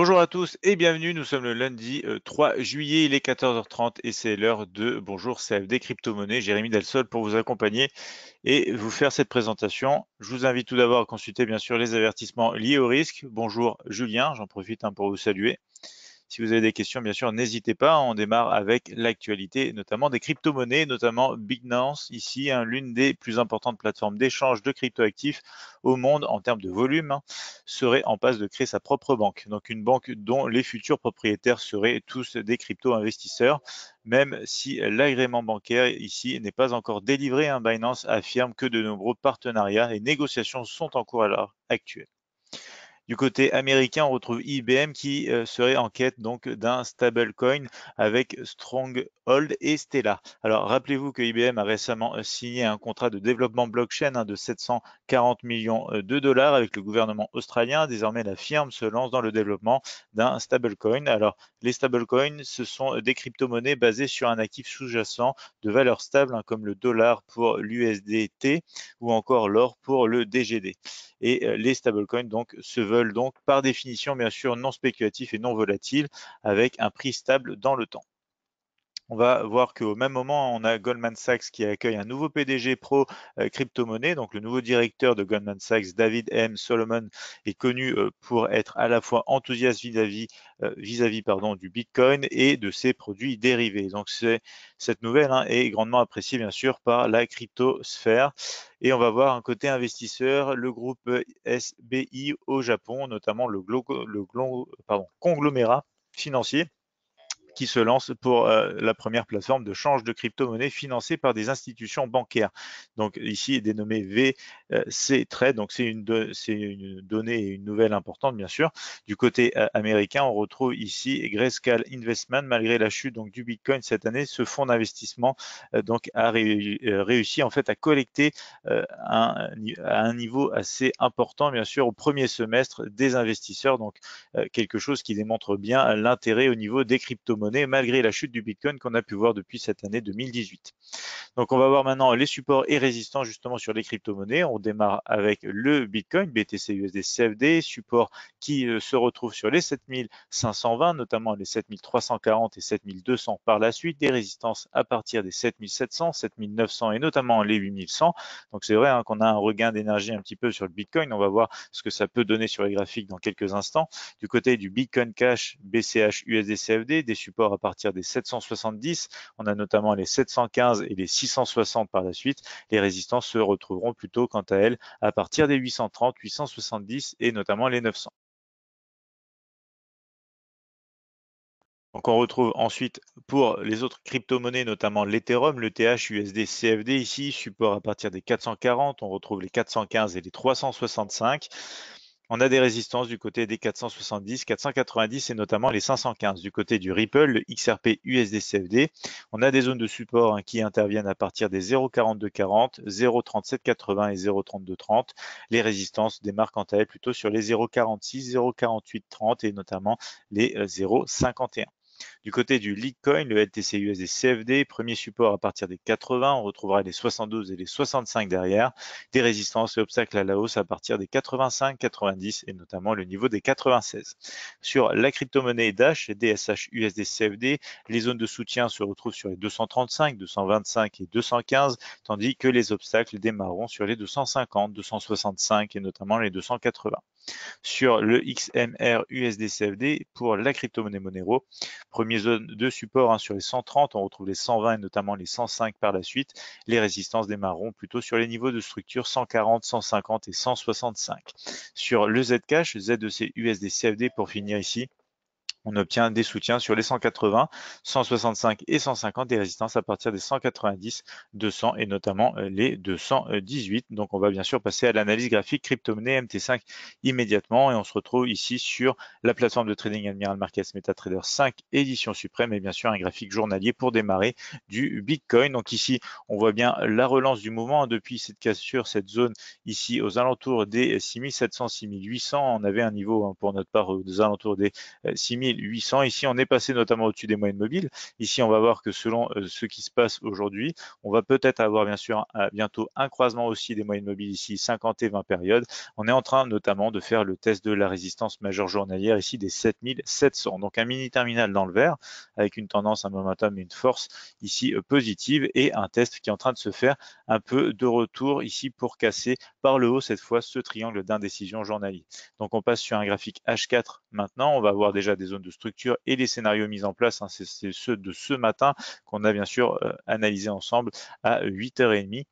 Bonjour à tous et bienvenue. Nous sommes le lundi 3 euh, juillet, il est 14h30 et c'est l'heure de Bonjour CFD Crypto-Monnaie. Jérémy Delsol pour vous accompagner et vous faire cette présentation. Je vous invite tout d'abord à consulter bien sûr les avertissements liés au risque. Bonjour Julien, j'en profite hein, pour vous saluer. Si vous avez des questions, bien sûr, n'hésitez pas. On démarre avec l'actualité, notamment des crypto-monnaies, notamment Binance, ici, hein, l'une des plus importantes plateformes d'échange de crypto-actifs au monde en termes de volume, hein, serait en passe de créer sa propre banque. Donc, une banque dont les futurs propriétaires seraient tous des crypto-investisseurs même si l'agrément bancaire ici n'est pas encore délivré. Hein. Binance affirme que de nombreux partenariats et négociations sont en cours à l'heure actuelle. Du côté américain, on retrouve IBM qui euh, serait en quête donc d'un stablecoin avec Strong Hold et Stella. Alors rappelez-vous que IBM a récemment signé un contrat de développement blockchain hein, de 740 millions euh, de dollars avec le gouvernement australien. Désormais, la firme se lance dans le développement d'un stablecoin. Alors les stablecoins, ce sont euh, des crypto-monnaies basées sur un actif sous-jacent de valeur stable hein, comme le dollar pour l'USDT ou encore l'or pour le DGD. Et euh, les stablecoins donc se veulent donc par définition bien sûr non spéculatifs et non volatiles avec un prix stable dans le temps on va voir qu'au même moment, on a Goldman Sachs qui accueille un nouveau PDG pro euh, crypto-monnaie. Donc, le nouveau directeur de Goldman Sachs, David M. Solomon, est connu euh, pour être à la fois enthousiaste vis-à-vis euh, vis-à-vis pardon du Bitcoin et de ses produits dérivés. Donc, c'est cette nouvelle hein, est grandement appréciée bien sûr par la cryptosphère. Et on va voir un côté investisseur, le groupe SBI au Japon, notamment le, pardon, conglomérat financier qui se lance pour euh, la première plateforme de change de crypto-monnaie financée par des institutions bancaires. Donc ici est dénommé VC e. donc c'est une, donnée et une nouvelle importante bien sûr. Du côté euh, américain, on retrouve ici Grayscale Investment, malgré la chute donc, du Bitcoin cette année, ce fonds d'investissement euh, donc a réussi en fait à collecter un, à un niveau assez important bien sûr au premier semestre des investisseurs, donc quelque chose qui démontre bien l'intérêt au niveau des crypto-monnaies malgré la chute du Bitcoin qu'on a pu voir depuis cette année 2018. Donc on va voir maintenant les supports et résistants justement sur les crypto-monnaies. On démarre avec le Bitcoin, BTC, USD, CFD, support qui euh, se retrouve sur les 7520, notamment les 7340 et 7200 par la suite, des résistances à partir des 7700, 7900 et notamment les 8100. Donc c'est vrai hein, qu'on a un regain d'énergie un petit peu sur le Bitcoin. On va voir ce que ça peut donner sur les graphiques dans quelques instants. Du côté du Bitcoin Cash, BCH, USD, CFD, des supports support à partir des 770. On a notamment les 715 et les 660 par la suite. Les résistances se retrouveront plutôt quant à elles à partir des 830, 870 et notamment les 900. Donc on retrouve ensuite pour les autres crypto-monnaies, notamment l'Ethereum, le THUSD, CFD ici, support à partir des 440, on retrouve les 415 et les 365 on a des résistances du côté des 470, 490 et notamment les 515. Du côté du Ripple, le XRP USD, CFD, on a des zones de support hein, qui interviennent à partir des 0,4240, 0,3780 et 0,3230. Les résistances démarquent quant à plutôt sur les 0,46, 0,4830 et notamment les 0,51. Euh, du côté du Litecoin, le LTC USD CFD, premier support à partir des 80, on retrouvera les 72 et les 65 derrière, des résistances et obstacles à la hausse à partir des 85, 90 et notamment le niveau des 96. Sur la crypto-monnaie Dash, DSH USD CFD, les zones de soutien se retrouvent sur les 235, 225 et 215, tandis que les obstacles démarreront sur les 250, 265 et notamment les 280 sur le XMR USD-CFD, pour la crypto-monnaie Monero. Premier zone de support hein, sur les 130, on retrouve les 120 et notamment les 105 par la suite. Les résistances démarreront plutôt sur les niveaux de structure 140, 150 et 165. Sur le Zcash, z usd e c pour finir ici on obtient des soutiens sur les 180, 165 et 150, des résistances à partir des 190, 200 et notamment euh, les 218. Donc on va bien sûr passer à l'analyse graphique crypto-monnaie MT5 immédiatement et on se retrouve ici sur la plateforme de trading Admiral Markets MetaTrader 5 édition suprême et bien sûr un graphique journalier pour démarrer du Bitcoin. Donc ici on voit bien la relance du mouvement depuis cette cassure, cette zone ici aux alentours des 6700, 6800. On avait un niveau hein, pour notre part aux alentours des 6000 euh, 800. Ici, on est passé notamment au-dessus des moyennes mobiles. Ici, on va voir que selon euh, ce qui se passe aujourd'hui, on va peut-être avoir bien sûr bientôt un croisement aussi des moyennes mobiles ici, 50 et 20 périodes. On est en train notamment de faire le test de la résistance majeure journalière ici des 7700. Donc un mini terminal dans le vert avec une tendance, un momentum et une force ici euh, positive et un test qui est en train de se faire un peu de retour ici pour casser par le haut cette fois ce triangle d'indécision journalier. Donc on passe sur un graphique H4 maintenant. On va avoir déjà des zones de structure et les scénarios mis en place. Hein. C'est ceux de ce matin qu'on a bien sûr euh, analysé ensemble à 8h30.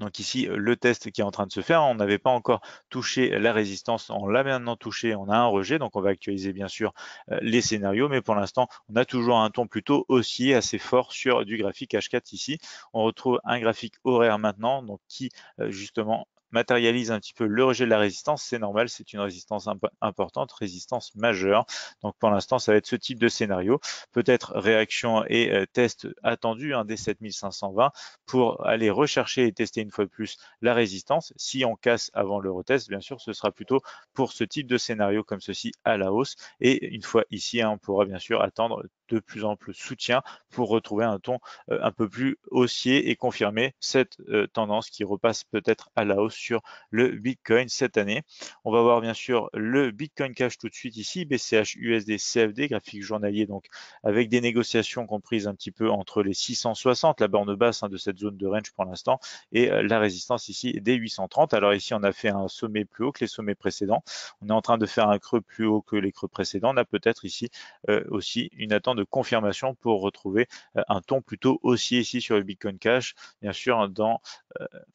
Donc ici, le test qui est en train de se faire, on n'avait pas encore touché la résistance, on l'a maintenant touché, on a un rejet, donc on va actualiser bien sûr euh, les scénarios, mais pour l'instant, on a toujours un ton plutôt haussier, assez fort sur du graphique H4 ici. On retrouve un graphique horaire maintenant, donc qui euh, justement matérialise un petit peu le rejet de la résistance. C'est normal, c'est une résistance importante, résistance majeure. Donc pour l'instant, ça va être ce type de scénario. Peut-être réaction et euh, test attendu hein, des 7520 pour aller rechercher et tester une fois de plus la résistance. Si on casse avant le retest, bien sûr, ce sera plutôt pour ce type de scénario comme ceci à la hausse. Et une fois ici, hein, on pourra bien sûr attendre de plus ample soutien pour retrouver un ton euh, un peu plus haussier et confirmer cette euh, tendance qui repasse peut-être à la hausse sur le Bitcoin cette année. On va voir bien sûr le Bitcoin Cash tout de suite ici, BCH, USD, CFD, graphique journalier, donc avec des négociations comprises un petit peu entre les 660, la borne basse hein, de cette zone de range pour l'instant, et euh, la résistance ici des 830. Alors ici, on a fait un sommet plus haut que les sommets précédents. On est en train de faire un creux plus haut que les creux précédents. On a peut-être ici euh, aussi une attente de confirmation pour retrouver euh, un ton plutôt haussier ici sur le Bitcoin Cash, bien sûr, dans,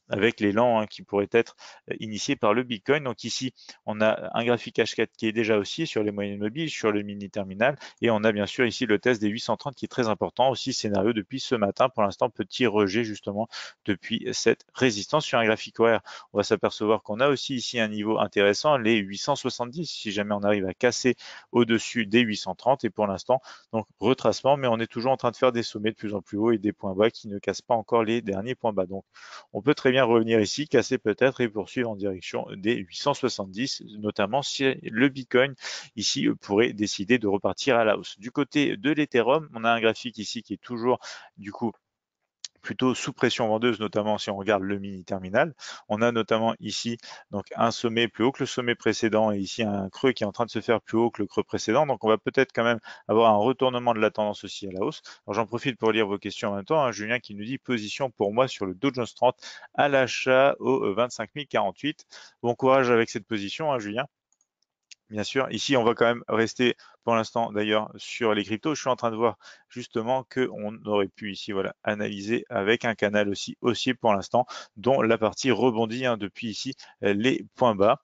avec l'élan hein, qui pourrait être être euh, initié par le Bitcoin. Donc ici, on a un graphique H4 qui est déjà aussi sur les moyennes mobiles, sur le mini terminal, et on a bien sûr ici le test des 830 qui est très important aussi scénario depuis ce matin. Pour l'instant, petit rejet justement depuis cette résistance sur un graphique horaire. On va s'apercevoir qu'on a aussi ici un niveau intéressant, les 870, si jamais on arrive à casser au-dessus des 830. Et pour l'instant, donc retracement, mais on est toujours en train de faire des sommets de plus en plus haut et des points bas qui ne cassent pas encore les derniers points bas. Donc, on peut très bien revenir ici, casser peut-être et poursuivre en direction des 870, notamment si le Bitcoin ici euh, pourrait décider de repartir à la hausse. Du côté de l'Ethereum, on a un graphique ici qui est toujours du coup plutôt sous pression vendeuse, notamment si on regarde le mini terminal. On a notamment ici donc un sommet plus haut que le sommet précédent et ici un creux qui est en train de se faire plus haut que le creux précédent. Donc on va peut-être quand même avoir un retournement de la tendance aussi à la hausse. Alors j'en profite pour lire vos questions en même temps. Hein. Julien qui nous dit position pour moi sur le Dow Jones 30 à l'achat au 25 euh, 048. Bon courage avec cette position, hein, Julien bien sûr. Ici, on va quand même rester pour l'instant d'ailleurs sur les cryptos. Je suis en train de voir justement qu'on aurait pu ici voilà, analyser avec un canal aussi haussier pour l'instant, dont la partie rebondit hein, depuis ici les points bas.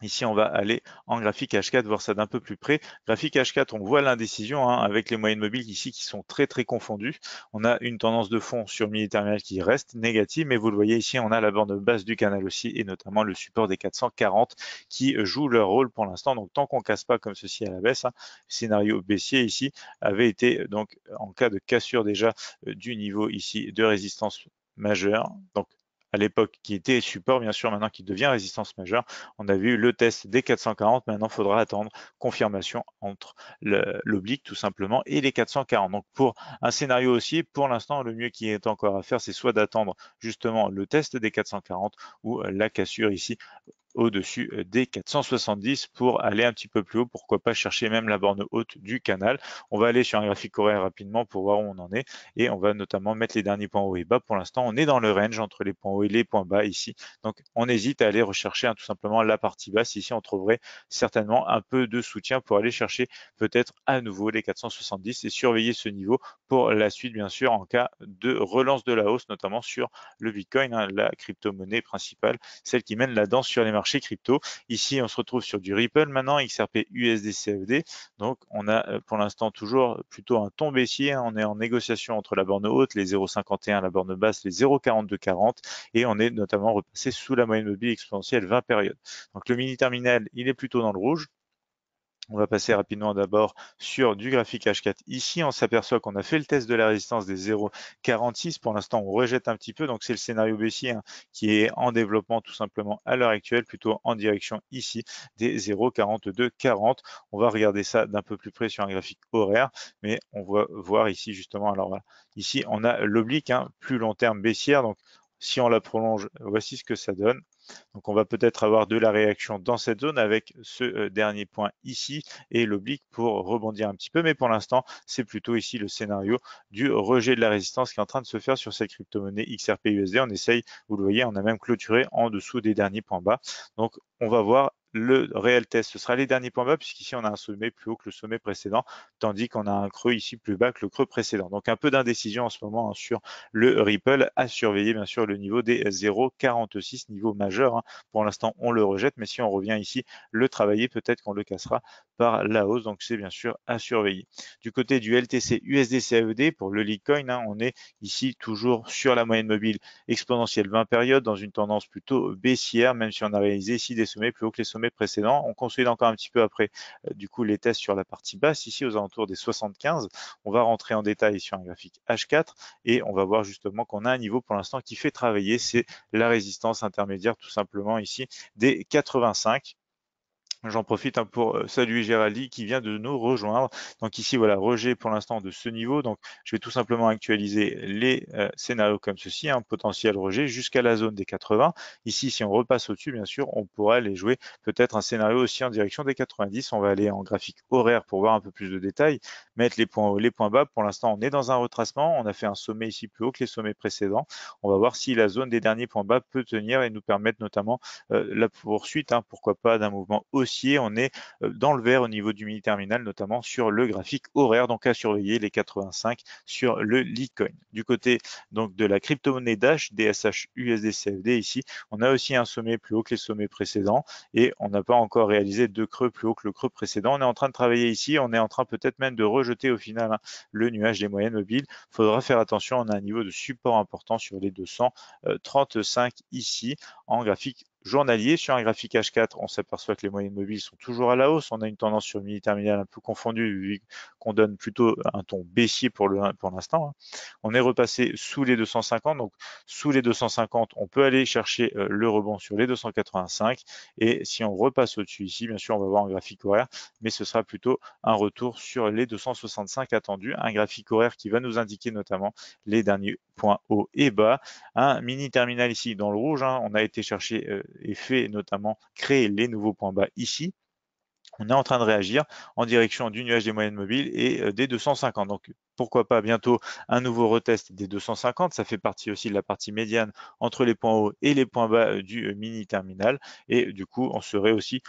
Ici, on va aller en graphique H4, voir ça d'un peu plus près. Graphique H4, on voit l'indécision hein, avec les moyennes mobiles ici qui sont très très confondues. On a une tendance de fond sur mini terminal qui reste négative, mais vous le voyez ici, on a la borne basse du canal aussi et notamment le support des 440 qui euh, joue leur rôle pour l'instant. Donc tant qu'on casse pas comme ceci à la baisse, hein, le scénario baissier ici avait été euh, donc en cas de cassure déjà euh, du niveau ici de résistance majeure. Donc à l'époque qui était support, bien sûr, maintenant qui devient résistance majeure. On avait eu le test des 440, maintenant il faudra attendre confirmation entre l'oblique tout simplement et les 440. Donc pour un scénario aussi, pour l'instant, le mieux qui est encore à faire, c'est soit d'attendre justement le test des 440 ou euh, la cassure ici au-dessus euh, des 470 pour aller un petit peu plus haut, pourquoi pas chercher même la borne haute du canal. On va aller sur un graphique horaire rapidement pour voir où on en est et on va notamment mettre les derniers points hauts et bas. Pour l'instant, on est dans le range entre les points hauts et les points bas ici. Donc, on hésite à aller rechercher hein, tout simplement la partie basse. Ici, on trouverait certainement un peu de soutien pour aller chercher peut-être à nouveau les 470 et surveiller ce niveau pour la suite, bien sûr, en cas de relance de la hausse, notamment sur le Bitcoin, hein, la crypto-monnaie principale, celle qui mène la danse sur les marchés crypto. Ici, on se retrouve sur du Ripple maintenant, XRP USD Donc, on a euh, pour l'instant toujours plutôt un ton baissier. Hein. On est en négociation entre la borne haute, les 0,51, la borne basse, les 0,4240. Et on est notamment repassé sous la moyenne mobile exponentielle 20 périodes. Donc, le mini terminal, il est plutôt dans le rouge. On va passer rapidement d'abord sur du graphique H4. Ici, on s'aperçoit qu'on a fait le test de la résistance des 0,46. Pour l'instant, on rejette un petit peu. Donc, c'est le scénario baissier hein, qui est en développement tout simplement à l'heure actuelle, plutôt en direction ici des 0,42,40. On va regarder ça d'un peu plus près sur un graphique horaire, mais on va voir ici justement. Alors voilà, ici, on a l'oblique hein, plus long terme baissière. Donc, si on la prolonge, voici ce que ça donne. Donc on va peut-être avoir de la réaction dans cette zone avec ce euh, dernier point ici et l'oblique pour rebondir un petit peu. Mais pour l'instant, c'est plutôt ici le scénario du rejet de la résistance qui est en train de se faire sur cette crypto-monnaie XRP On essaye, vous le voyez, on a même clôturé en dessous des derniers points bas. Donc on va voir le réel test. Ce sera les derniers points bas, puisqu'ici on a un sommet plus haut que le sommet précédent, tandis qu'on a un creux ici plus bas que le creux précédent. Donc un peu d'indécision en ce moment hein, sur le Ripple à surveiller bien sûr le niveau des 0,46, niveau majeur. Hein. Pour l'instant on le rejette, mais si on revient ici le travailler, peut-être qu'on le cassera par la hausse. Donc c'est bien sûr à surveiller. Du côté du LTC USD CAED pour le Litecoin, hein, on est ici toujours sur la moyenne mobile exponentielle 20 périodes dans une tendance plutôt baissière, même si on a réalisé ici des sommets plus hauts que les sommets précédent. On consolide encore un petit peu après, euh, du coup, les tests sur la partie basse, ici aux alentours des 75. On va rentrer en détail sur un graphique H4 et on va voir justement qu'on a un niveau pour l'instant qui fait travailler, c'est la résistance intermédiaire tout simplement ici des 85 J'en profite hein, pour euh, saluer Géraldi qui vient de nous rejoindre. Donc ici, voilà, rejet pour l'instant de ce niveau. Donc je vais tout simplement actualiser les euh, scénarios comme ceci, un hein. potentiel rejet jusqu'à la zone des 80. Ici, si on repasse au-dessus, bien sûr, on pourrait aller jouer peut-être un scénario aussi en direction des 90. On va aller en graphique horaire pour voir un peu plus de détails, mettre les points les points bas. Pour l'instant, on est dans un retracement. On a fait un sommet ici plus haut que les sommets précédents. On va voir si la zone des derniers points bas peut tenir et nous permettre notamment euh, la poursuite, hein, pourquoi pas, d'un mouvement aussi on est euh, dans le vert au niveau du mini terminal, notamment sur le graphique horaire. Donc à surveiller les 85 sur le Litecoin. Du côté donc de la crypto-monnaie Dash, DSH, USD, CFD, ici, on a aussi un sommet plus haut que les sommets précédents et on n'a pas encore réalisé deux creux plus haut que le creux précédent. On est en train de travailler ici. On est en train peut-être même de rejeter au final hein, le nuage des moyennes mobiles. Faudra faire attention. On a un niveau de support important sur les 235 euh, ici en graphique journalier. Sur un graphique H4, on s'aperçoit que les moyennes mobiles sont toujours à la hausse. On a une tendance sur mini terminal un peu confondue, qu'on donne plutôt un ton baissier pour l'instant. Pour hein. on est repassé sous les 250. Donc, sous les 250, on peut aller chercher euh, le rebond sur les 285. Et si on repasse au-dessus ici, bien sûr, on va voir un graphique horaire, mais ce sera plutôt un retour sur les 265 attendus. Un graphique horaire qui va nous indiquer notamment les derniers points hauts et bas. Un mini terminal ici dans le rouge. Hein. on a été chercher euh, et fait notamment créer les nouveaux points bas ici, on est en train de réagir en direction du nuage des moyennes mobiles et euh, des 250. Donc pourquoi pas bientôt un nouveau retest des 250. Ça fait partie aussi de la partie médiane entre les points hauts et les points bas euh, du euh, mini terminal. Et euh, du coup, on serait aussi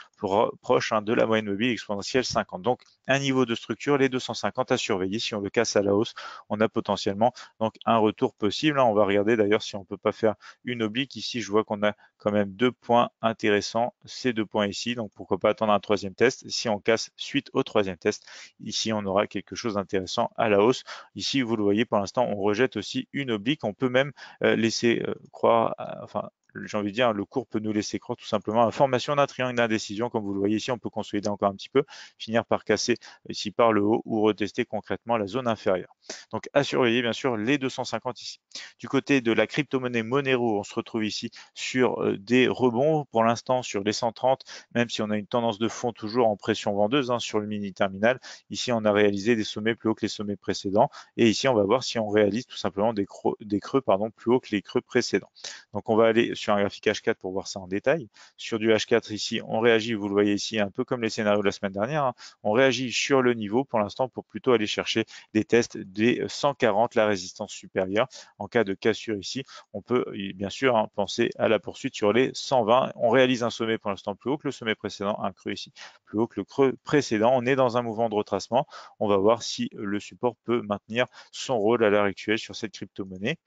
proche hein, de la moyenne mobile exponentielle 50. Donc, un niveau de structure, les 250 à surveiller. Si on le casse à la hausse, on a potentiellement donc un retour possible. Hein. On va regarder d'ailleurs si on peut pas faire une oblique. Ici, je vois qu'on a quand même deux points intéressants, ces deux points ici. Donc, pourquoi pas attendre un troisième test. Si on casse suite au troisième test, ici, on aura quelque chose d'intéressant à la hausse Ici, vous le voyez, pour l'instant, on rejette aussi une oblique. On peut même euh, laisser euh, croire, enfin, j'ai envie de dire, le cours peut nous laisser croire tout simplement la formation d'un triangle d'indécision. Comme vous le voyez ici, on peut consolider encore un petit peu, finir par casser ici par le haut ou retester concrètement la zone inférieure. Donc, à surveiller, bien sûr, les 250 ici. Du côté de la crypto-monnaie Monero, on se retrouve ici sur euh, des rebonds. Pour l'instant, sur les 130, même si on a une tendance de fond toujours en pression vendeuse hein, sur le mini-terminal, ici, on a réalisé des sommets plus hauts que les sommets précédents. Et ici, on va voir si on réalise tout simplement des, creux, des creux plus hauts que les creux précédents. Donc, on va aller sur un graphique H4 pour voir ça en détail. Sur du H4 ici, on réagit, vous le voyez ici, un peu comme les scénarios de la semaine dernière. Hein. On réagit sur le niveau pour l'instant pour plutôt aller chercher des tests des 140, la résistance supérieure. En cas de cassure ici, on peut bien sûr hein, penser à la poursuite sur les 120. On réalise un sommet pour l'instant plus haut que le sommet précédent, un creux ici plus haut que le creux précédent. On est dans un mouvement de retracement. On va voir si le support peut maintenir son rôle à l'heure actuelle sur cette crypto-monnaie.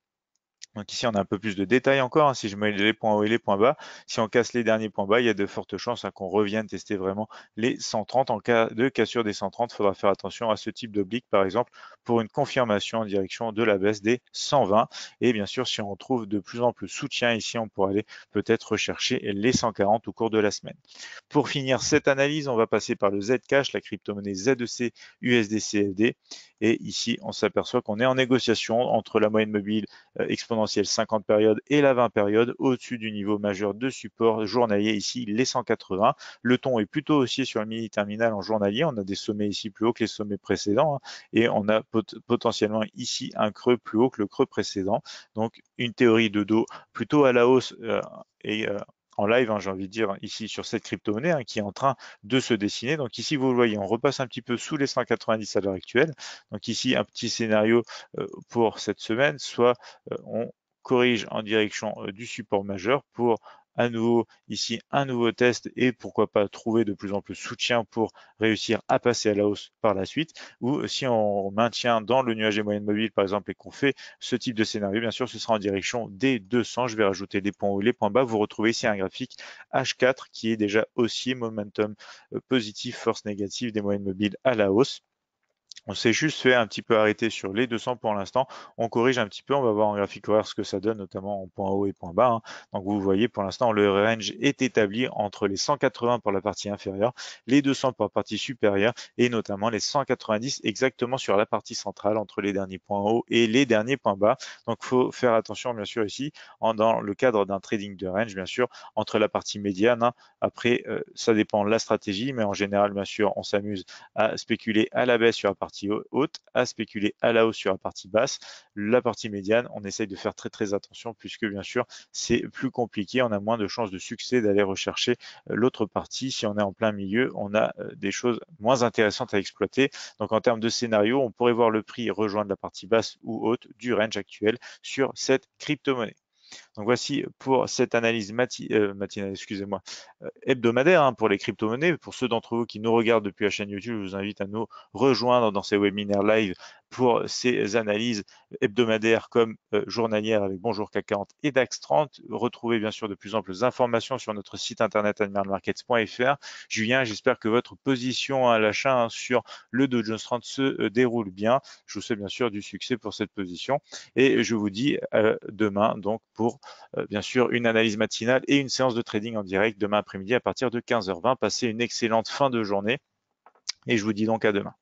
Donc ici, on a un peu plus de détails encore. Hein. si je mets les points hauts et les points bas, si on casse les derniers points bas, il y a de fortes chances hein, qu'on revienne tester vraiment les 130. En cas de cassure des 130, il faudra faire attention à ce type d'oblique, par exemple, pour une confirmation en direction de la baisse des 120. Et bien sûr, si on trouve de plus en plus de soutien ici, on pourra aller peut-être rechercher les 140 au cours de la semaine. Pour finir cette analyse, on va passer par le Zcash, la crypto-monnaie ZEC USD CFD. Et ici, on s'aperçoit qu'on est en négociation entre la moyenne mobile euh, exponentielle 50 périodes et la 20 périodes au-dessus du niveau majeur de support journalier ici les 180. Le ton est plutôt haussier sur le mini terminal en journalier. On a des sommets ici plus hauts que les sommets précédents hein, et on a potentiellement ici un creux plus haut que le creux précédent. Donc une théorie de dos plutôt à la hausse euh, et euh, en live, hein, j'ai envie de dire, ici sur cette crypto-monnaie hein, qui est en train de se dessiner. Donc ici, vous le voyez, on repasse un petit peu sous les 190 à l'heure actuelle. Donc ici, un petit scénario euh, pour cette semaine, soit euh, on corrige en direction euh, du support majeur pour à nouveau ici un nouveau test et pourquoi pas trouver de plus en plus soutien pour réussir à passer à la hausse par la suite. Ou si on maintient dans le nuage des moyennes mobiles, par exemple, et qu'on fait ce type de scénario, bien sûr, ce sera en direction des 200. Je vais rajouter les points hauts et les points bas. Vous retrouvez ici un graphique H4 qui est déjà aussi momentum euh, positif, force négative des moyennes mobiles à la hausse. On s'est juste fait un petit peu arrêter sur les 200 pour l'instant. On corrige un petit peu, on va voir en graphique horaire ce que ça donne, notamment en point haut et point bas. Hein. Donc vous voyez, pour l'instant, le range est établi entre les 180 pour la partie inférieure, les 200 pour la partie supérieure et notamment les 190 exactement sur la partie centrale entre les derniers points hauts et les derniers points bas. Donc faut faire attention, bien sûr, ici, dans le cadre d'un trading de range, bien sûr, entre la partie médiane. Hein. Après, euh, ça dépend de la stratégie, mais en général, bien sûr, on s'amuse à spéculer à la baisse sur la partie partie haute, à spéculer à la hausse sur la partie basse. La partie médiane, on essaye de faire très très attention puisque bien sûr c'est plus compliqué, on a moins de chances de succès d'aller rechercher euh, l'autre partie. Si on est en plein milieu, on a euh, des choses moins intéressantes à exploiter. Donc en termes de scénario, on pourrait voir le prix rejoindre la partie basse ou haute du range actuel sur cette crypto-monnaie. Donc voici pour cette analyse euh, excusez-moi, euh, hebdomadaire hein, pour les crypto-monnaies. Pour ceux d'entre vous qui nous regardent depuis la chaîne YouTube, je vous invite à nous rejoindre dans ces webinaires live pour ces analyses hebdomadaires comme euh, journalières avec Bonjour CAC 40 et DAX 30. Retrouvez bien sûr de plus amples informations sur notre site internet admiralmarkets.fr. Julien, j'espère que votre position à l'achat hein, sur le Dow Jones 30 se déroule bien. Je vous souhaite bien sûr du succès pour cette position et je vous dis demain donc pour euh, bien sûr, une analyse matinale et une séance de trading en direct demain après-midi à partir de 15h20. Passez une excellente fin de journée et je vous dis donc à demain.